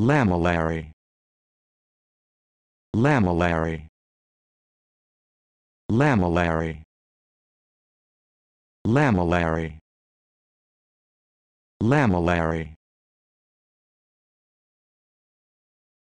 Lamellary. Lamellary. Lamellary. Lamellary. Lamellary.